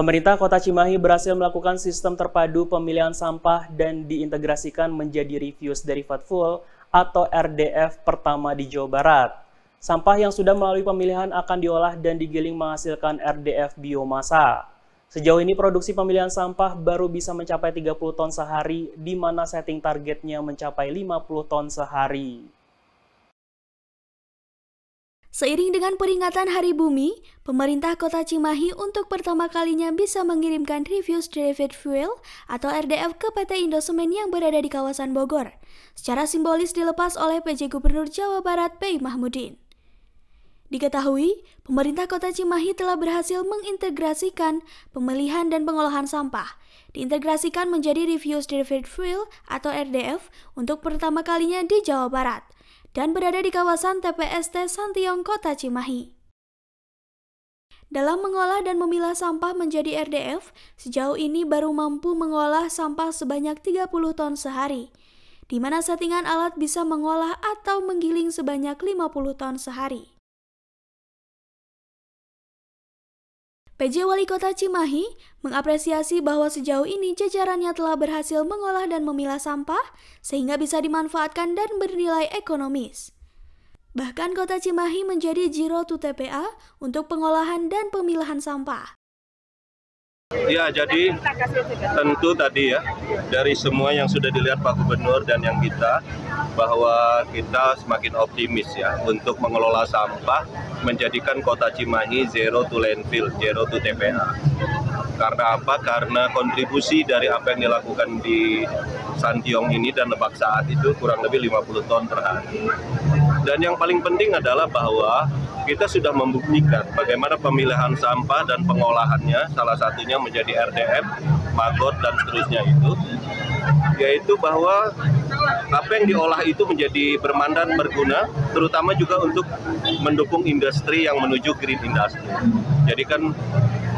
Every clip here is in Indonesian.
Pemerintah Kota Cimahi berhasil melakukan sistem terpadu pemilihan sampah dan diintegrasikan menjadi Refuse Derivat Full atau RDF pertama di Jawa Barat. Sampah yang sudah melalui pemilihan akan diolah dan digiling menghasilkan RDF biomasa. Sejauh ini produksi pemilihan sampah baru bisa mencapai 30 ton sehari, di mana setting targetnya mencapai 50 ton sehari. Seiring dengan peringatan Hari Bumi, pemerintah kota Cimahi untuk pertama kalinya bisa mengirimkan Refuse Derived Fuel atau RDF ke PT Indosemen yang berada di kawasan Bogor. Secara simbolis dilepas oleh PJ Gubernur Jawa Barat P. Mahmudin. Diketahui, pemerintah kota Cimahi telah berhasil mengintegrasikan pemilihan dan pengolahan sampah, diintegrasikan menjadi Refuse Derived Fuel atau RDF untuk pertama kalinya di Jawa Barat – dan berada di kawasan TPST Santiong Kota Cimahi. Dalam mengolah dan memilah sampah menjadi RDF, sejauh ini baru mampu mengolah sampah sebanyak 30 ton sehari, di mana settingan alat bisa mengolah atau menggiling sebanyak 50 ton sehari. PJ Wali Kota Cimahi mengapresiasi bahwa sejauh ini jajarannya telah berhasil mengolah dan memilah sampah sehingga bisa dimanfaatkan dan bernilai ekonomis. Bahkan Kota Cimahi menjadi jiro to TPA untuk pengolahan dan pemilahan sampah. Ya, jadi tentu tadi ya, dari semua yang sudah dilihat Pak Gubernur dan yang kita, bahwa kita semakin optimis ya untuk mengelola sampah, menjadikan kota Cimahi zero to landfill, zero to TPA. Karena apa? Karena kontribusi dari apa yang dilakukan di Santiong ini dan Lebak Saat itu kurang lebih 50 ton per hari. Dan yang paling penting adalah bahwa kita sudah membuktikan bagaimana pemilihan sampah dan pengolahannya, salah satunya menjadi RDF, magot dan seterusnya itu, yaitu bahwa apa yang diolah itu menjadi bermandan berguna, terutama juga untuk mendukung industri yang menuju green industry. Jadi kan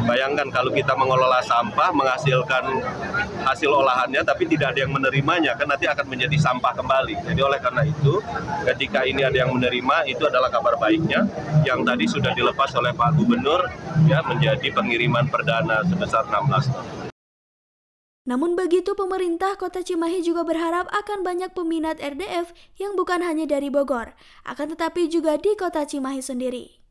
Bayangkan kalau kita mengelola sampah menghasilkan hasil olahannya tapi tidak ada yang menerimanya kan nanti akan menjadi sampah kembali. Jadi oleh karena itu ketika ini ada yang menerima itu adalah kabar baiknya yang tadi sudah dilepas oleh Pak Gubernur ya menjadi pengiriman perdana sebesar 16 ton. Namun begitu pemerintah kota Cimahi juga berharap akan banyak peminat RDF yang bukan hanya dari Bogor, akan tetapi juga di kota Cimahi sendiri.